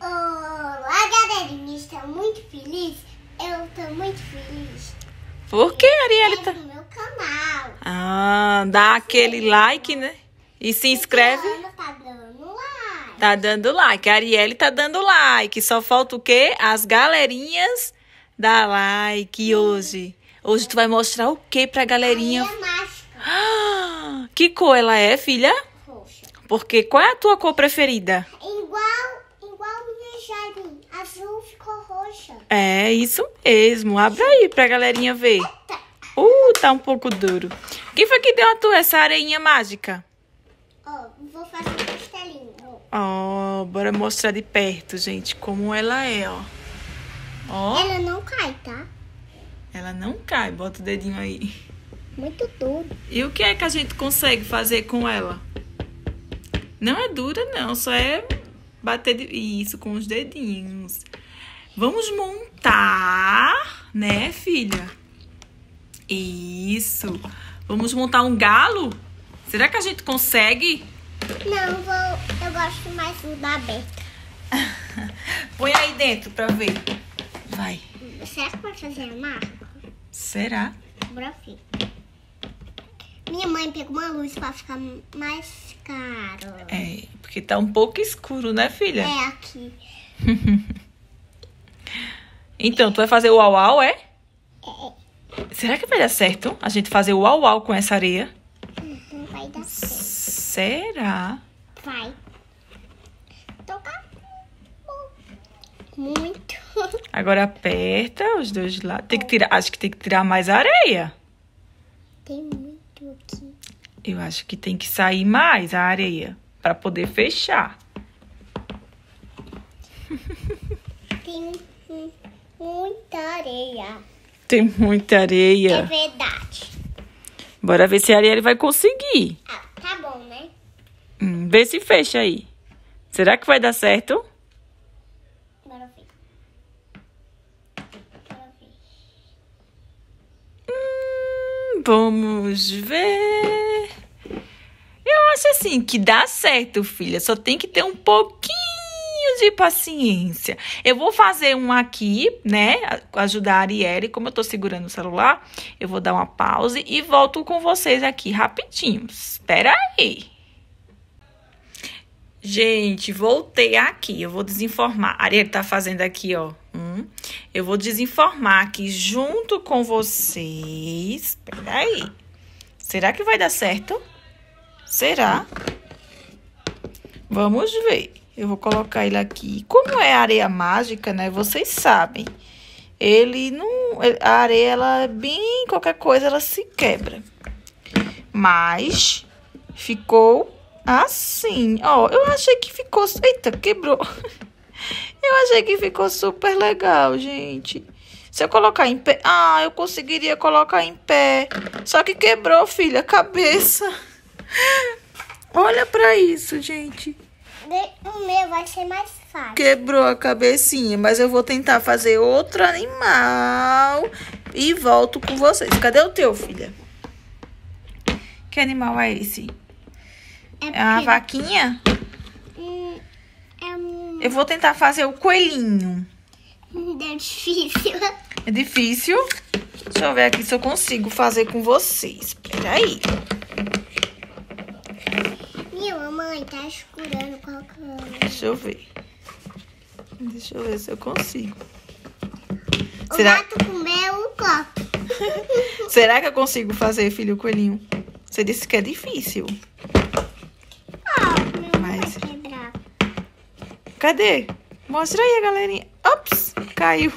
Olá, galerinha, está muito feliz? Eu estou muito feliz. Por que, Arielita? Tá... no meu canal. Ah, dá aquele like, né? E se inscreve. Ela tá dando like. Está dando like. A Arielle tá dando like. Só falta o quê? As galerinhas dar like hoje. Hoje tu vai mostrar o quê pra galerinha? É a minha que cor ela é, filha? Roxa. Porque qual é a tua cor preferida? É igual azul ficou roxa. É, isso mesmo. Abre aí pra galerinha ver. Eita. Uh, tá um pouco duro. Quem foi que deu a tu essa areinha mágica? Ó, oh, vou fazer um castelinho. Ó, oh, bora mostrar de perto, gente, como ela é, ó. Ó. Ela não cai, tá? Ela não cai. Bota o dedinho aí. Muito duro. E o que é que a gente consegue fazer com ela? Não é dura, não. Só é bater de... isso com os dedinhos. Vamos montar, né, filha? Isso. Vamos montar um galo? Será que a gente consegue? Não, vou, eu gosto mais do da aberta. Põe aí dentro pra ver. Vai. Será que pode fazer a marca? Será? Bora, filho. Minha mãe pegou uma luz pra ficar mais caro. É, porque tá um pouco escuro, né, filha? É, aqui. então, tu vai fazer o uau au é? É. Será que vai dar certo a gente fazer o uau au com essa areia? vai dar certo. Será? Vai. Tocar muito. Agora aperta os dois lados. Tem que tirar, acho que tem que tirar mais areia. Tem eu acho que tem que sair mais a areia para poder fechar. Tem muita areia. Tem muita areia. É verdade. Bora ver se a areia vai conseguir. Ah, tá bom, né? Hum, vê se fecha aí. Será que vai dar certo? Bora ver. Bora ver. Hum, vamos ver acho assim que dá certo, filha. Só tem que ter um pouquinho de paciência. Eu vou fazer um aqui, né? Ajudar a Arielle. Como eu tô segurando o celular, eu vou dar uma pausa e volto com vocês aqui rapidinho. Espera aí. Gente, voltei aqui. Eu vou desinformar. A Arielle tá fazendo aqui, ó. Hum. Eu vou desinformar aqui junto com vocês. aí. Será que vai dar certo? Será? Vamos ver. Eu vou colocar ele aqui. Como é areia mágica, né? Vocês sabem. Ele não. É, a areia, ela é bem. qualquer coisa, ela se quebra. Mas ficou assim. Ó, oh, eu achei que ficou. Eita, quebrou. Eu achei que ficou super legal, gente. Se eu colocar em pé. Ah, eu conseguiria colocar em pé. Só que quebrou, filha, cabeça. Olha pra isso, gente. O meu vai ser mais fácil. Quebrou a cabecinha, mas eu vou tentar fazer outro animal e volto com vocês. Cadê o teu, filha? Que animal é esse? É, é uma vaquinha? Hum, é um... Eu vou tentar fazer o coelhinho. É difícil. É difícil? Deixa eu ver aqui se eu consigo fazer com vocês. Peraí. aí. Mãe, tá escurando qual câmera? Deixa eu ver. Deixa eu ver se eu consigo. O Será... gato comeu um copo. Será que eu consigo fazer, filho coelhinho? Você disse que é difícil. Oh, meu Mas... vai quebrar. Cadê? Mostra aí, galerinha. Ops, caiu.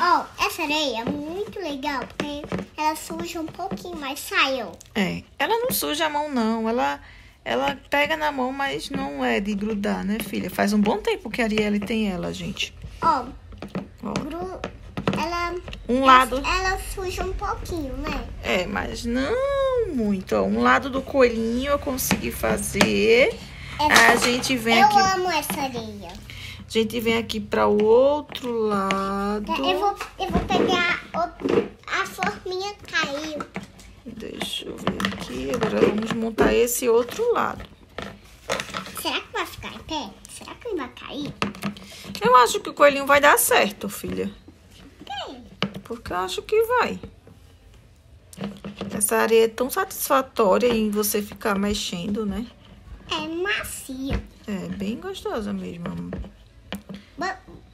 Ah. Ó, oh, essa areia é muito legal, porque ela suja um pouquinho, mas saiu. É, ela não suja a mão, não. Ela, ela pega na mão, mas não é de grudar, né, filha? Faz um bom tempo que a Arielle tem ela, gente. Ó, Gru... ela... Um ela, lado... Ela suja um pouquinho, né? É, mas não muito. Ó, um lado do coelhinho eu consegui fazer. Essa... É a gente vem eu aqui... Eu amo essa areia. A gente vem aqui para o outro lado. Eu vou, eu vou pegar outro, a forminha caiu. Deixa eu ver aqui. Agora vamos montar esse outro lado. Será que vai ficar em pé? Será que não vai cair? Eu acho que o coelhinho vai dar certo, filha. Porque eu acho que vai. Essa areia é tão satisfatória em você ficar mexendo, né? É macia. É, bem gostosa mesmo.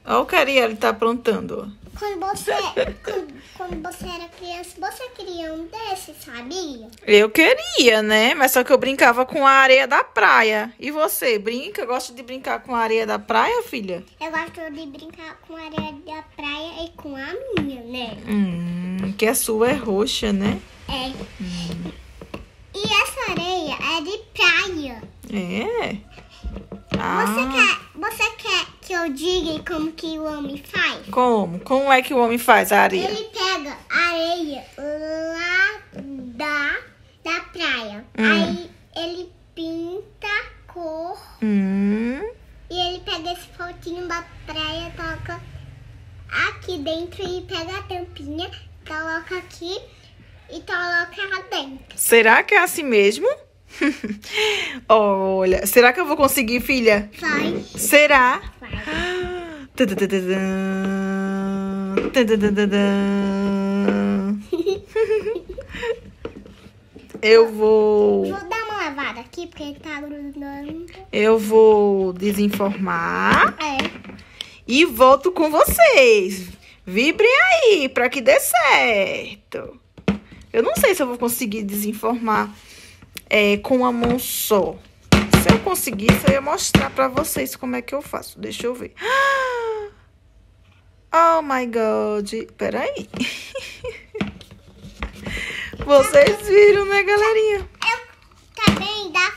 Olha o que a Arielle tá aprontando, ó. Quando você, quando, você era criança, você queria um desses, sabia? Eu queria, né? Mas só que eu brincava com a areia da praia. E você, brinca? Gosta de brincar com a areia da praia, filha? Eu gosto de brincar com a areia da praia e com a minha, né? Hum, que a sua é roxa, né? É. Hum. E essa areia é de praia. É? Ah. Você quer que eu diga como que o homem faz? Como? Como é que o homem faz a areia? Ele pega areia lá da, da praia. Hum. Aí ele pinta cor. Hum. E ele pega esse fotinho da praia, coloca aqui dentro e pega a tampinha, coloca aqui e coloca lá dentro. Será que é assim mesmo? Olha, será que eu vou conseguir, filha? Vai. Será? Eu vou. Vou dar uma lavada aqui porque ele tá grudando. Eu vou desinformar. É. E volto com vocês. Vibrem aí para que dê certo. Eu não sei se eu vou conseguir desinformar é, com a mão só se eu conseguisse, eu ia mostrar pra vocês como é que eu faço. Deixa eu ver. Oh, my God. Peraí. Vocês viram, né, galerinha? Eu também dá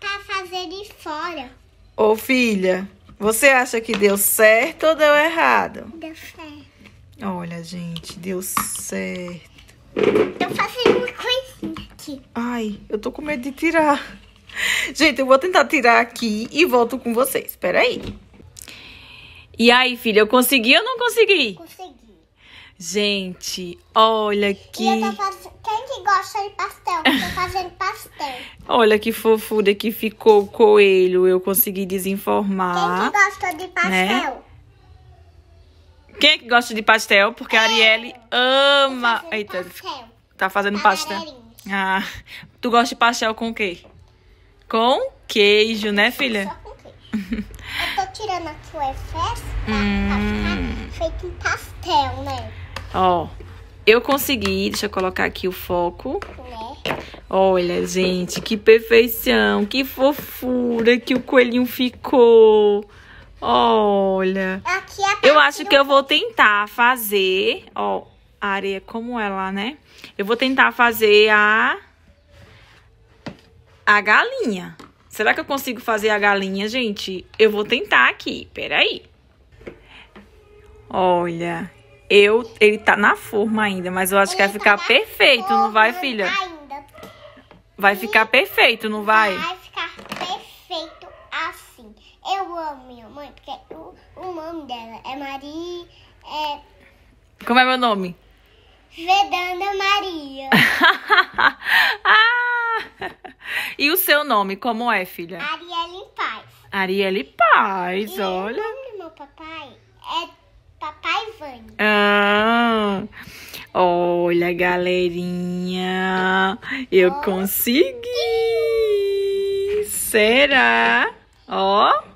pra fazer de fora. Ô, filha, você acha que deu certo ou deu errado? Deu certo. Olha, gente, deu certo. Eu faço uma coisinha aqui. Ai, eu tô com medo de tirar. Gente, eu vou tentar tirar aqui e volto com vocês. Peraí. E aí, filha, eu consegui ou não consegui? Consegui. Gente, olha que... Faz... Quem que gosta de pastel? Eu tô fazendo pastel. olha que fofura que ficou o coelho. Eu consegui desenformar. Quem que gosta de né? pastel? Né? Quem é que gosta de pastel? Porque eu. a é. Arielle ama... Eita, pastel. tá fazendo tá pastel. Ah, tu gosta de pastel com o quê? Com queijo, né, filha? Só com queijo. Eu tô tirando aqui o excesso pra ficar hum. feito um pastel, né? Ó, eu consegui. Deixa eu colocar aqui o foco. Né? Olha, gente, que perfeição, que fofura que o coelhinho ficou. Olha. É eu acho que eu vou tentar fazer, ó, a areia como ela, né? Eu vou tentar fazer a a galinha. Será que eu consigo fazer a galinha, gente? Eu vou tentar aqui. Peraí. Olha, eu, ele tá na forma ainda, mas eu acho ele que vai ficar tá perfeito, não vai, filha? Ainda. Vai e ficar perfeito, não vai? Vai ficar perfeito assim. Eu amo minha mãe, porque o, o nome dela é Maria. É... Como é meu nome? Vedanda Maria. ah! e o seu nome, como é, filha? Arielle Paz. Arielle Paz, e olha. O nome do meu papai é Papai Vânia. Ah, olha, galerinha. Eu oh. consegui. Será? Ó. Oh.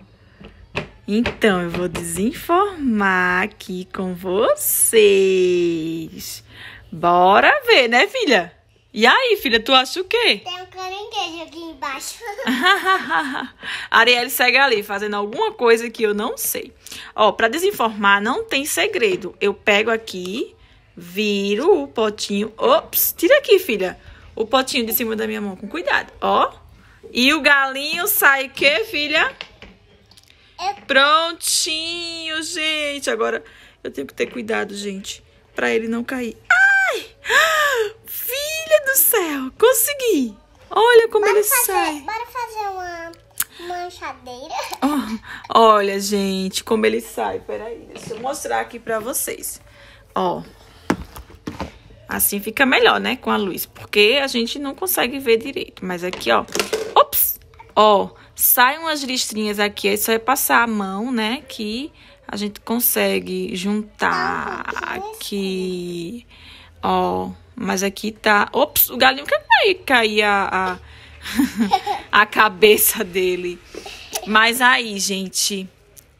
Então, eu vou desinformar aqui com vocês. Bora ver, né, filha? E aí, filha, tu acha o quê? Tem um caranguejo aqui embaixo. Arielle segue ali, fazendo alguma coisa que eu não sei. Ó, pra desinformar, não tem segredo. Eu pego aqui, viro o potinho. Ops, tira aqui, filha. O potinho de cima da minha mão, com cuidado. Ó. E o galinho sai o quê, filha? É... Prontinho, gente. Agora eu tenho que ter cuidado, gente, pra ele não cair. Ai! Filha do céu, consegui! Olha como bora ele fazer, sai. Bora fazer uma manchadeira. Oh, olha, gente, como ele sai. Peraí, deixa eu mostrar aqui pra vocês. Ó. Assim fica melhor, né? Com a luz. Porque a gente não consegue ver direito. Mas aqui, ó. Ops! Ó, saem umas listrinhas aqui. Aí só é passar a mão, né? Que a gente consegue juntar aqui. Ó. Mas aqui tá. Ops, o galinho quer cair, cair a, a, a cabeça dele. Mas aí, gente.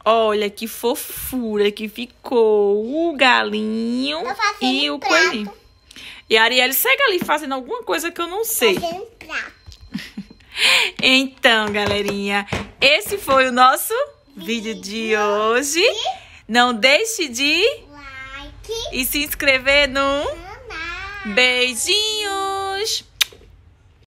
Olha que fofura que ficou o galinho e o prato. coelhinho. E a Arielle segue ali fazendo alguma coisa que eu não sei. Então, galerinha, esse foi o nosso vídeo, vídeo de hoje. Não deixe de like e se inscrever no Beijinhos!